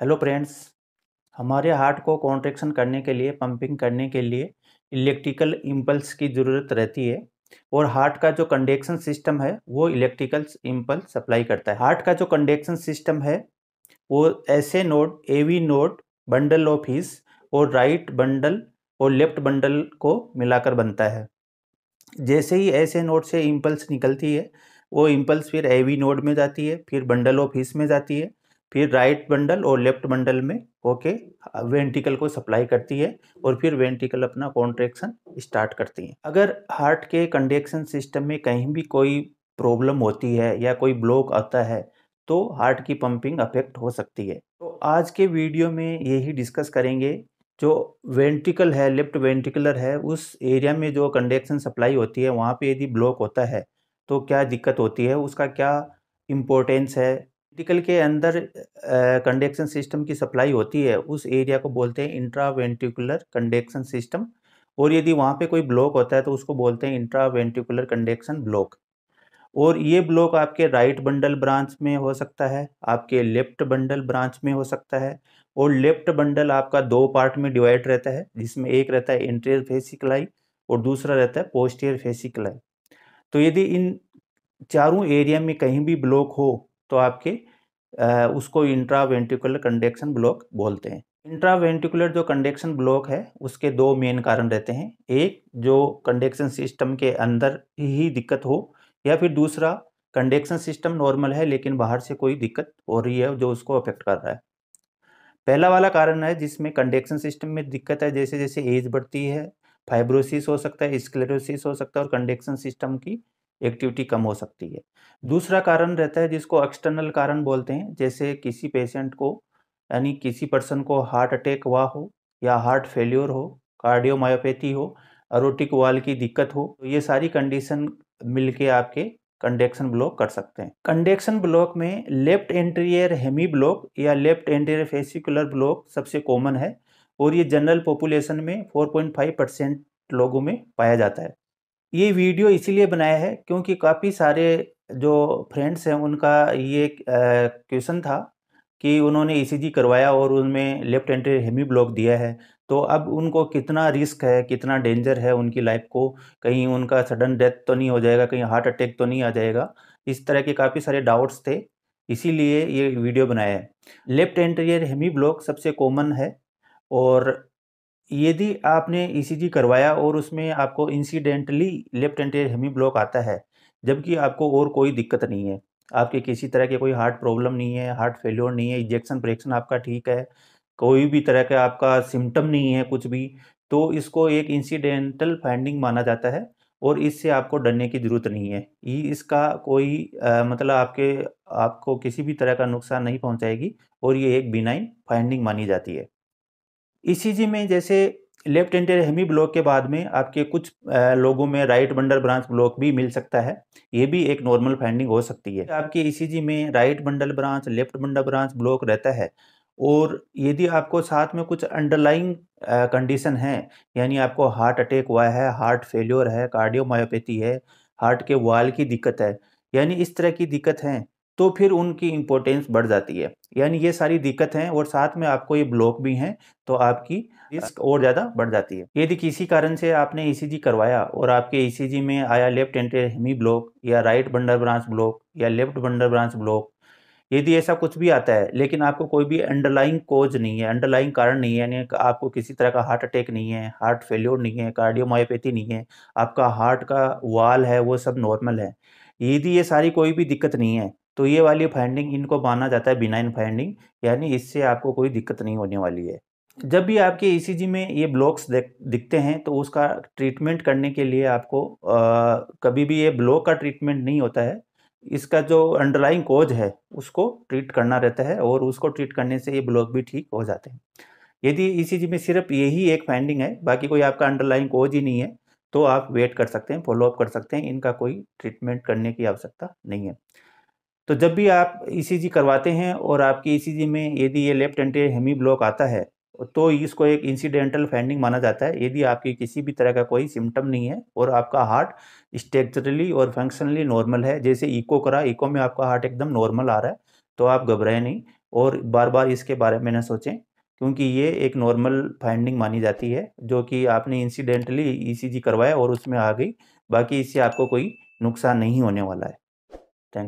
Hello friends हमारे heart को contraction करने के लिए पंपिंग करने के लिए इलेक्ट्रिकल इम्पल्स की ज़रूरत रहती है और हार्ट का जो कंडेक्शन सिस्टम है वो इलेक्ट्रिकल इम्पल्स सप्लाई करता है हार्ट का जो कंडेक्शन सिस्टम है वो ऐसे node AV node bundle of His और राइट बंडल और लेफ्ट बंडल को मिलाकर बनता है जैसे ही ऐसे नोड से इम्पल्स निकलती है वो इम्पल्स फिर एवी नोड में जाती है फिर बंडल ऑफ हिस में जाती है फिर राइट बंडल और लेफ्ट बंडल में होके वेंटिकल को सप्लाई करती है और फिर वेंटिकल अपना कॉन्ट्रेक्शन स्टार्ट करती है अगर हार्ट के कंडेक्शन सिस्टम में कहीं भी कोई प्रॉब्लम होती है या कोई ब्लॉक आता है तो हार्ट की पंपिंग अफेक्ट हो सकती है तो आज के वीडियो में यही डिस्कस करेंगे जो वेंटिकल है लेफ्ट वेंटिकुलर है उस एरिया में जो कंडेक्शन सप्लाई होती है वहाँ पे यदि ब्लॉक होता है तो क्या दिक्कत होती है उसका क्या इम्पोर्टेंस है वेंटिकल के अंदर कंडेक्शन सिस्टम की सप्लाई होती है उस एरिया को बोलते हैं इंट्रावेंटिकुलर कंडक्शन सिस्टम और यदि वहाँ पे कोई ब्लॉक होता है तो उसको बोलते हैं इंट्रावेंटिकुलर कंडक्शन ब्लॉक और ये ब्लॉक आपके राइट बंडल ब्रांच में हो सकता है आपके लेफ्ट बंडल ब्रांच में हो सकता है और लेफ्ट बंडल आपका दो पार्ट में डिवाइड रहता है जिसमें एक रहता है इंटेरियर फेसिकलाई और दूसरा रहता है पोस्टीरियर फेसिकलाई तो यदि इन चारों एरिया में कहीं भी ब्लॉक हो तो आपकी उसको इंट्रावेंटिकुलर कंडक्शन ब्लॉक बोलते हैं इंट्रावेंटिकुलर जो कंडक्शन ब्लॉक है उसके दो मेन कारण रहते हैं एक जो कंडक्शन सिस्टम के अंदर ही दिक्कत हो या फिर दूसरा कंडक्शन सिस्टम नॉर्मल है लेकिन बाहर से कोई दिक्कत हो रही है जो उसको अफेक्ट कर रहा है पहला वाला कारण है जिसमें कंडक्शन सिस्टम में दिक्कत है जैसे जैसे एज बढ़ती है फाइब्रोसिस हो सकता है स्क्लेरोसिस हो सकता है और कंडक्शन सिस्टम की एक्टिविटी कम हो सकती है दूसरा कारण रहता है जिसको एक्सटर्नल कारण बोलते हैं जैसे किसी पेशेंट को यानी किसी पर्सन को हार्ट अटैक हुआ हो या हार्ट फेल्योर हो कार्डियोमायोपैथी हो अरोटिक वाल की दिक्कत हो तो ये सारी कंडीशन मिलके आपके कंडेक्शन ब्लॉक कर सकते हैं कंडेक्शन ब्लॉक में लेफ्ट एंटीरियर हेमी ब्लॉक या लेफ्ट एंटीरियर फेसिकुलर ब्लॉक सबसे कॉमन है और ये जनरल पॉपुलेशन में 4.5 परसेंट लोगों में पाया जाता है ये वीडियो इसीलिए बनाया है क्योंकि काफ़ी सारे जो फ्रेंड्स हैं उनका ये क्वेश्चन था कि उन्होंने ईसीजी e करवाया और उनमें लेफ्ट एंट्री हेमी ब्लॉक दिया है तो अब उनको कितना रिस्क है कितना डेंजर है उनकी लाइफ को कहीं उनका सडन डेथ तो नहीं हो जाएगा कहीं हार्ट अटैक तो नहीं आ जाएगा इस तरह के काफ़ी सारे डाउट्स थे इसीलिए ये वीडियो बनाया है लेफ्ट एंट्रियर हेमी ब्लॉक सबसे कॉमन है और यदि आपने ईसीजी e करवाया और उसमें आपको incidentally left anterior hemi block आता है जबकि आपको और कोई दिक्कत नहीं है आपके किसी तरह की कोई हार्ट प्रॉब्लम नहीं है हार्ट फेल्योर नहीं है इजेक्शन प्रेक्शन आपका ठीक है कोई भी तरह का आपका सिम्टम नहीं है कुछ भी तो इसको एक इंसिडेंटल फाइंडिंग माना जाता है और इससे आपको डरने की ज़रूरत नहीं है ये इसका कोई आ, मतलब आपके आपको किसी भी तरह का नुकसान नहीं पहुंचाएगी और ये एक बिनाइन फाइंडिंग मानी जाती है ईसीजी में जैसे लेफ्ट एंटेर हेमी ब्लॉक के बाद में आपके कुछ लोगों में राइट बंडल ब्रांच ब्लॉक भी मिल सकता है ये भी एक नॉर्मल फाइंडिंग हो सकती है आपके ईसीजी में right bundle branch left bundle branch block रहता है और यदि आपको साथ में कुछ अंडरलाइंग कंडीशन है यानी आपको हार्ट अटैक हुआ है हार्ट फेल्योर है कार्डियोमायोपैथी है हार्ट के वाल की दिक्कत है यानी इस तरह की दिक्कत है तो फिर उनकी इम्पोर्टेंस बढ़ जाती है यानी ये सारी दिक्कत हैं और साथ में आपको ये ब्लॉक भी हैं तो आपकी रिस्क हाँ। और ज़्यादा बढ़ जाती है यदि किसी कारण से आपने ई e करवाया और आपके ई e में आया लेफ्ट एंट्री हेमी ब्लॉक या राइट बंडर ब्रांच ब्लॉक या लेफ्ट बंडर ब्रांच ब्लॉक यदि ऐसा कुछ भी आता है लेकिन आपको कोई भी अंडरलाइंग कोज नहीं है अंडरलाइंग कारण नहीं है यानी आपको किसी तरह का हार्ट अटैक नहीं है हार्ट फेल्योर नहीं है कार्डियोमायोपैथी नहीं है आपका हार्ट का वाल है वो सब नॉर्मल है यदि ये सारी कोई भी दिक्कत नहीं है तो ये वाली फाइंडिंग इनको माना जाता है बिनाइन फाइंडिंग यानी इससे आपको कोई दिक्कत नहीं होने वाली है जब भी आपके ई e में ये ब्लॉक्स दिखते हैं तो उसका ट्रीटमेंट करने के लिए आपको आ, कभी भी ये ब्लॉक का ट्रीटमेंट नहीं होता है इसका जो अंडरलाइंग कोज है उसको ट्रीट करना रहता है और उसको ट्रीट करने से ये ब्लॉक भी ठीक हो जाते हैं यदि ई e में सिर्फ यही एक फाइंडिंग है बाकी कोई आपका अंडरलाइंग कोज ही नहीं है तो आप वेट कर सकते हैं फॉलोअप कर सकते हैं इनका कोई ट्रीटमेंट करने की आवश्यकता नहीं है तो जब भी आप ई e करवाते हैं और आपकी ई e में यदि ये लेफ्ट एंटे हेमी ब्लॉक आता है तो इसको एक इंसिडेंटल फाइंडिंग माना जाता है यदि आपकी किसी भी तरह का कोई सिम्टम नहीं है और आपका हार्ट स्ट्रक्चरली और फंक्शनली नॉर्मल है जैसे इको करा इको में आपका हार्ट एकदम नॉर्मल आ रहा है तो आप घबराएं नहीं और बार बार इसके बारे में ना सोचें क्योंकि ये एक नॉर्मल फाइंडिंग मानी जाती है जो कि आपने इंसिडेंटली ई e करवाया और उसमें आ गई बाकी इससे आपको कोई नुकसान नहीं होने वाला है थैंक